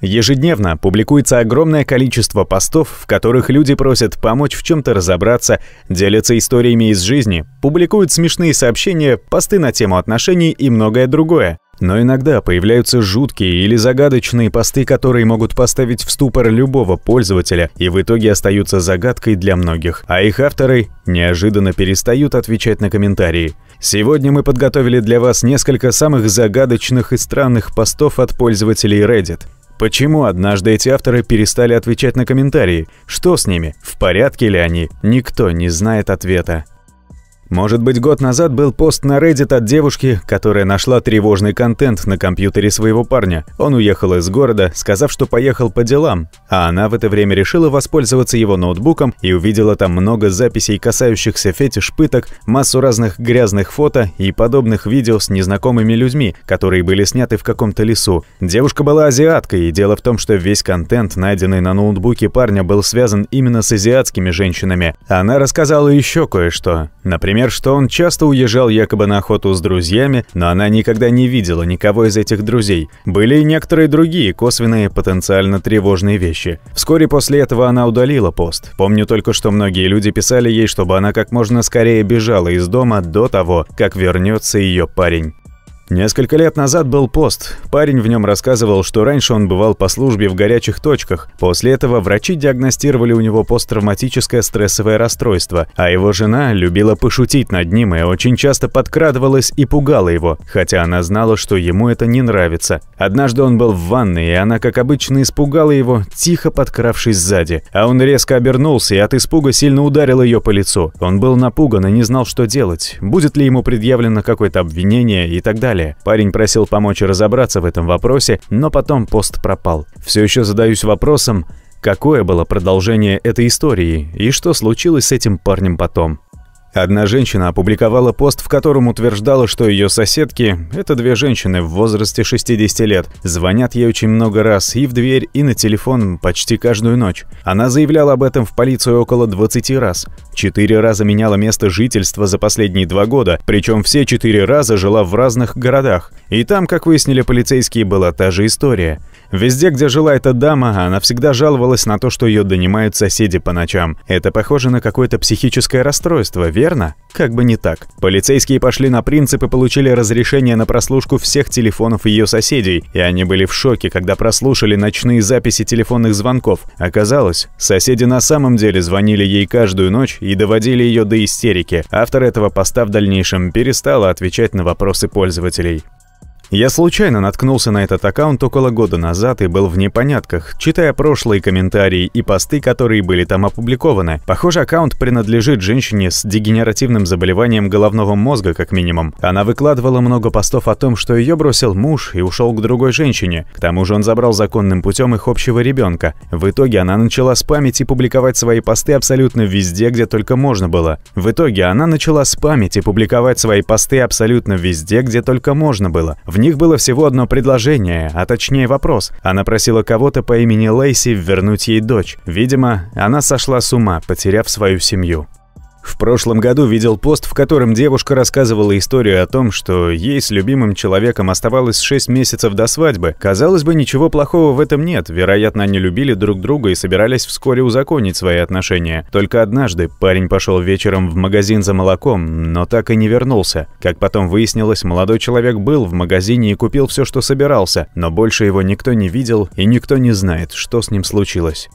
Ежедневно публикуется огромное количество постов, в которых люди просят помочь в чем-то разобраться, делятся историями из жизни, публикуют смешные сообщения, посты на тему отношений и многое другое. Но иногда появляются жуткие или загадочные посты, которые могут поставить в ступор любого пользователя и в итоге остаются загадкой для многих, а их авторы неожиданно перестают отвечать на комментарии. Сегодня мы подготовили для вас несколько самых загадочных и странных постов от пользователей Reddit. Почему однажды эти авторы перестали отвечать на комментарии? Что с ними? В порядке ли они? Никто не знает ответа. Может быть, год назад был пост на Reddit от девушки, которая нашла тревожный контент на компьютере своего парня. Он уехал из города, сказав, что поехал по делам, а она в это время решила воспользоваться его ноутбуком и увидела там много записей, касающихся фетиш-пыток, массу разных грязных фото и подобных видео с незнакомыми людьми, которые были сняты в каком-то лесу. Девушка была азиаткой, и дело в том, что весь контент, найденный на ноутбуке парня, был связан именно с азиатскими женщинами. Она рассказала еще кое-что. Например, например, что он часто уезжал якобы на охоту с друзьями, но она никогда не видела никого из этих друзей. Были и некоторые другие косвенные, потенциально тревожные вещи. Вскоре после этого она удалила пост. Помню только, что многие люди писали ей, чтобы она как можно скорее бежала из дома до того, как вернется ее парень. Несколько лет назад был пост. Парень в нем рассказывал, что раньше он бывал по службе в горячих точках. После этого врачи диагностировали у него посттравматическое стрессовое расстройство, а его жена любила пошутить над ним и очень часто подкрадывалась и пугала его, хотя она знала, что ему это не нравится. Однажды он был в ванной, и она, как обычно, испугала его, тихо подкравшись сзади. А он резко обернулся и от испуга сильно ударил ее по лицу. Он был напуган и не знал, что делать, будет ли ему предъявлено какое-то обвинение и так далее. Австралия. Парень просил помочь разобраться в этом вопросе, но потом пост пропал. Все еще задаюсь вопросом, какое было продолжение этой истории и что случилось с этим парнем потом. Одна женщина опубликовала пост, в котором утверждала, что ее соседки – это две женщины в возрасте 60 лет. Звонят ей очень много раз и в дверь, и на телефон почти каждую ночь. Она заявляла об этом в полицию около 20 раз. Четыре раза меняла место жительства за последние два года, причем все четыре раза жила в разных городах. И там, как выяснили полицейские, была та же история – Везде, где жила эта дама, она всегда жаловалась на то, что ее донимают соседи по ночам. Это похоже на какое-то психическое расстройство, верно? Как бы не так. Полицейские пошли на принцип и получили разрешение на прослушку всех телефонов ее соседей, и они были в шоке, когда прослушали ночные записи телефонных звонков. Оказалось, соседи на самом деле звонили ей каждую ночь и доводили ее до истерики. Автор этого поста в дальнейшем перестала отвечать на вопросы пользователей. Я случайно наткнулся на этот аккаунт около года назад и был в непонятках, читая прошлые комментарии и посты, которые были там опубликованы. Похоже, аккаунт принадлежит женщине с дегенеративным заболеванием головного мозга, как минимум. Она выкладывала много постов о том, что ее бросил муж и ушел к другой женщине. К тому же он забрал законным путем их общего ребенка. В итоге она начала спамить и публиковать свои посты абсолютно везде, где только можно было. В итоге она начала спамить и публиковать свои посты абсолютно везде, где только можно было. В них было всего одно предложение, а точнее вопрос. Она просила кого-то по имени Лейси вернуть ей дочь. Видимо, она сошла с ума, потеряв свою семью. В прошлом году видел пост, в котором девушка рассказывала историю о том, что ей с любимым человеком оставалось 6 месяцев до свадьбы. Казалось бы, ничего плохого в этом нет, вероятно, они любили друг друга и собирались вскоре узаконить свои отношения. Только однажды парень пошел вечером в магазин за молоком, но так и не вернулся. Как потом выяснилось, молодой человек был в магазине и купил все, что собирался, но больше его никто не видел и никто не знает, что с ним случилось.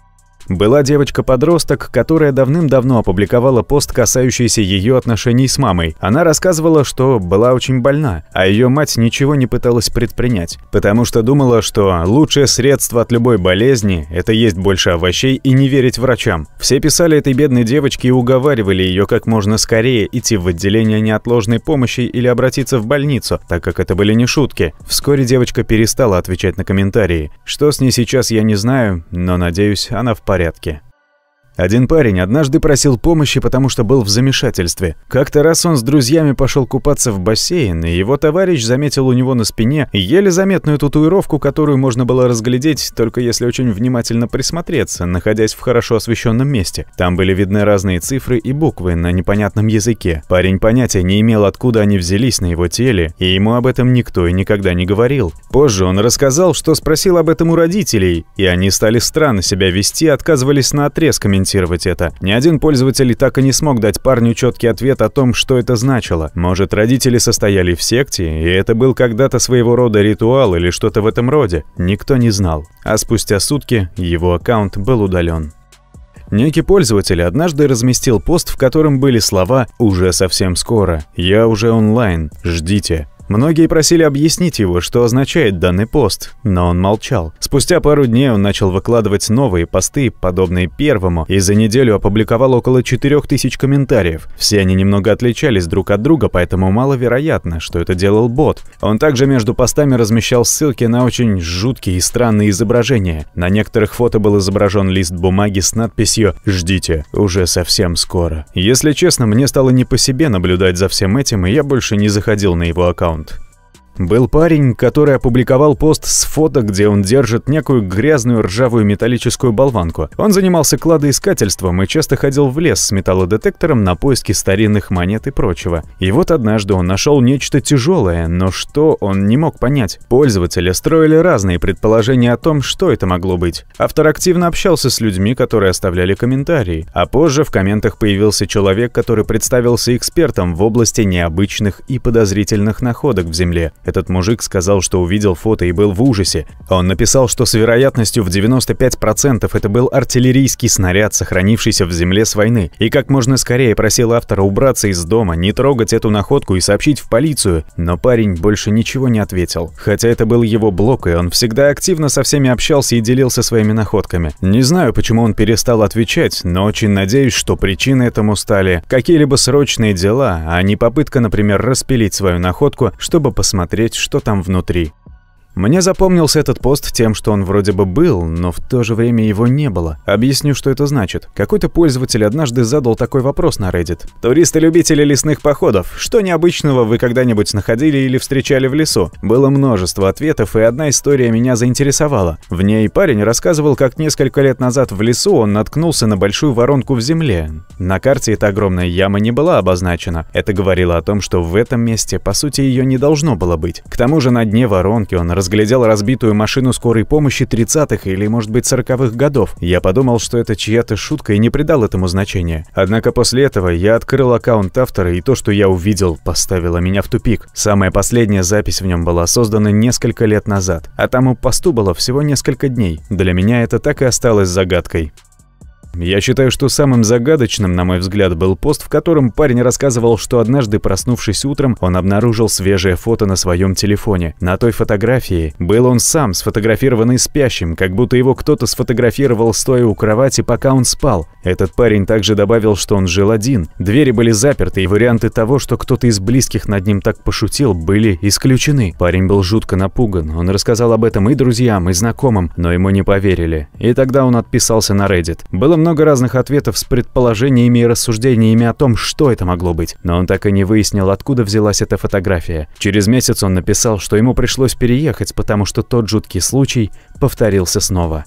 Была девочка-подросток, которая давным-давно опубликовала пост, касающийся ее отношений с мамой. Она рассказывала, что была очень больна, а ее мать ничего не пыталась предпринять, потому что думала, что лучшее средство от любой болезни – это есть больше овощей и не верить врачам. Все писали этой бедной девочке и уговаривали ее как можно скорее идти в отделение неотложной помощи или обратиться в больницу, так как это были не шутки. Вскоре девочка перестала отвечать на комментарии. Что с ней сейчас, я не знаю, но, надеюсь, она в порядке порядке. Один парень однажды просил помощи, потому что был в замешательстве. Как-то раз он с друзьями пошел купаться в бассейн, и его товарищ заметил у него на спине еле заметную татуировку, которую можно было разглядеть, только если очень внимательно присмотреться, находясь в хорошо освещенном месте. Там были видны разные цифры и буквы на непонятном языке. Парень понятия не имел, откуда они взялись на его теле, и ему об этом никто и никогда не говорил. Позже он рассказал, что спросил об этом у родителей, и они стали странно себя вести, отказывались на отрез комментировать прокомментировать это. Ни один пользователь так и не смог дать парню четкий ответ о том, что это значило. Может, родители состояли в секте, и это был когда-то своего рода ритуал или что-то в этом роде. Никто не знал. А спустя сутки его аккаунт был удален. Некий пользователь однажды разместил пост, в котором были слова «Уже совсем скоро», «Я уже онлайн», «Ждите». Многие просили объяснить его, что означает данный пост, но он молчал. Спустя пару дней он начал выкладывать новые посты, подобные первому, и за неделю опубликовал около 4000 комментариев. Все они немного отличались друг от друга, поэтому маловероятно, что это делал бот. Он также между постами размещал ссылки на очень жуткие и странные изображения. На некоторых фото был изображен лист бумаги с надписью «Ждите, уже совсем скоро». Если честно, мне стало не по себе наблюдать за всем этим, и я больше не заходил на его аккаунт. Sound. Был парень, который опубликовал пост с фото, где он держит некую грязную ржавую металлическую болванку. Он занимался кладоискательством и часто ходил в лес с металлодетектором на поиски старинных монет и прочего. И вот однажды он нашел нечто тяжелое, но что он не мог понять. Пользователи строили разные предположения о том, что это могло быть. Автор активно общался с людьми, которые оставляли комментарии, а позже в комментах появился человек, который представился экспертом в области необычных и подозрительных находок в земле. Этот мужик сказал, что увидел фото и был в ужасе. Он написал, что с вероятностью в 95% это был артиллерийский снаряд, сохранившийся в земле с войны, и как можно скорее просил автора убраться из дома, не трогать эту находку и сообщить в полицию, но парень больше ничего не ответил. Хотя это был его блог, и он всегда активно со всеми общался и делился своими находками. Не знаю, почему он перестал отвечать, но очень надеюсь, что причиной этому стали какие-либо срочные дела, а не попытка, например, распилить свою находку, чтобы посмотреть посмотреть, что там внутри. Мне запомнился этот пост тем, что он вроде бы был, но в то же время его не было. Объясню, что это значит. Какой-то пользователь однажды задал такой вопрос на Reddit. «Туристы-любители лесных походов, что необычного вы когда-нибудь находили или встречали в лесу?» Было множество ответов, и одна история меня заинтересовала. В ней парень рассказывал, как несколько лет назад в лесу он наткнулся на большую воронку в земле. На карте эта огромная яма не была обозначена. Это говорило о том, что в этом месте, по сути, ее не должно было быть. К тому же на дне воронки он раз разглядел разбитую машину скорой помощи 30-х или, может быть, 40-х годов. Я подумал, что это чья-то шутка и не придал этому значения. Однако после этого я открыл аккаунт автора, и то, что я увидел, поставило меня в тупик. Самая последняя запись в нем была создана несколько лет назад, а там у посту было всего несколько дней. Для меня это так и осталось загадкой. Я считаю, что самым загадочным, на мой взгляд, был пост, в котором парень рассказывал, что однажды, проснувшись утром, он обнаружил свежее фото на своем телефоне. На той фотографии был он сам, сфотографированный спящим, как будто его кто-то сфотографировал, стоя у кровати, пока он спал. Этот парень также добавил, что он жил один. Двери были заперты, и варианты того, что кто-то из близких над ним так пошутил, были исключены. Парень был жутко напуган. Он рассказал об этом и друзьям, и знакомым, но ему не поверили. И тогда он отписался на Reddit. Было много разных ответов с предположениями и рассуждениями о том, что это могло быть, но он так и не выяснил, откуда взялась эта фотография. Через месяц он написал, что ему пришлось переехать, потому что тот жуткий случай повторился снова.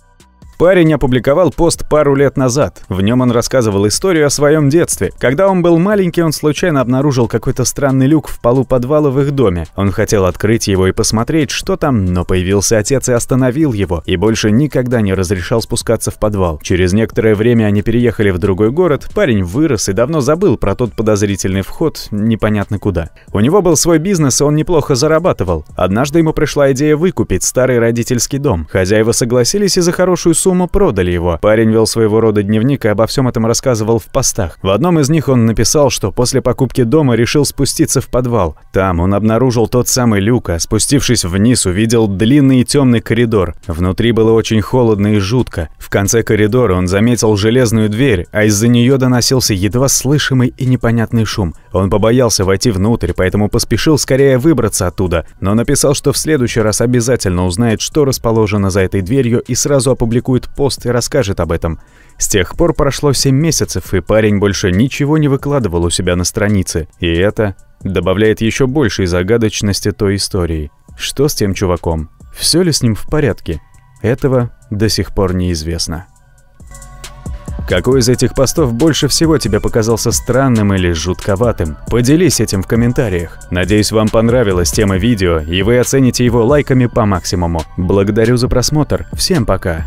Парень опубликовал пост пару лет назад. В нем он рассказывал историю о своем детстве. Когда он был маленький, он случайно обнаружил какой-то странный люк в полу подвала в их доме. Он хотел открыть его и посмотреть, что там, но появился отец и остановил его, и больше никогда не разрешал спускаться в подвал. Через некоторое время они переехали в другой город, парень вырос и давно забыл про тот подозрительный вход непонятно куда. У него был свой бизнес, и он неплохо зарабатывал. Однажды ему пришла идея выкупить старый родительский дом. Хозяева согласились и за хорошую сумму сумму продали его. Парень вел своего рода дневник и обо всем этом рассказывал в постах. В одном из них он написал, что после покупки дома решил спуститься в подвал. Там он обнаружил тот самый люк, а спустившись вниз, увидел длинный и темный коридор. Внутри было очень холодно и жутко. В конце коридора он заметил железную дверь, а из-за нее доносился едва слышимый и непонятный шум. Он побоялся войти внутрь, поэтому поспешил скорее выбраться оттуда, но написал, что в следующий раз обязательно узнает, что расположено за этой дверью и сразу опубликует опубликует пост и расскажет об этом. С тех пор прошло 7 месяцев, и парень больше ничего не выкладывал у себя на странице. И это добавляет еще большей загадочности той истории. Что с тем чуваком? Все ли с ним в порядке? Этого до сих пор неизвестно. Какой из этих постов больше всего тебе показался странным или жутковатым? Поделись этим в комментариях. Надеюсь, вам понравилась тема видео, и вы оцените его лайками по максимуму. Благодарю за просмотр. Всем пока!